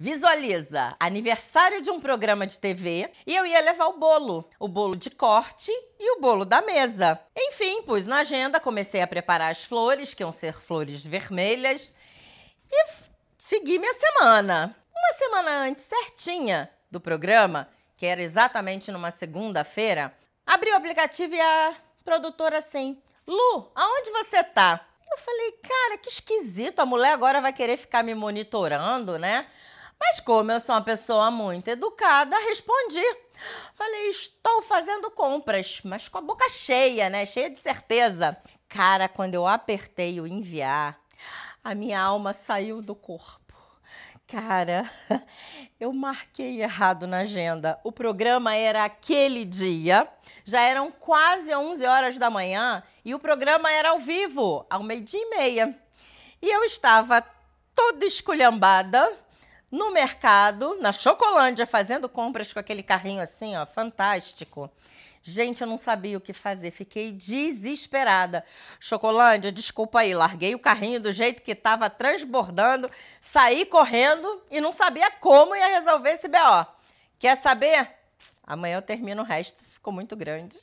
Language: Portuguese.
Visualiza aniversário de um programa de TV e eu ia levar o bolo, o bolo de corte e o bolo da mesa. Enfim, pus na agenda, comecei a preparar as flores, que iam ser flores vermelhas, e segui minha semana. Uma semana antes, certinha do programa, que era exatamente numa segunda-feira, abri o aplicativo e a produtora assim: Lu, aonde você tá? Eu falei, cara, que esquisito, a mulher agora vai querer ficar me monitorando, né? Mas como eu sou uma pessoa muito educada, respondi. Falei, estou fazendo compras, mas com a boca cheia, né? Cheia de certeza. Cara, quando eu apertei o enviar, a minha alma saiu do corpo. Cara, eu marquei errado na agenda. O programa era aquele dia, já eram quase 11 horas da manhã e o programa era ao vivo, ao meio-dia e meia. E eu estava toda esculhambada no mercado, na Chocolândia, fazendo compras com aquele carrinho assim, ó, fantástico. Gente, eu não sabia o que fazer, fiquei desesperada. Chocolândia, desculpa aí, larguei o carrinho do jeito que estava transbordando, saí correndo e não sabia como ia resolver esse BO. Quer saber? Amanhã eu termino o resto, ficou muito grande.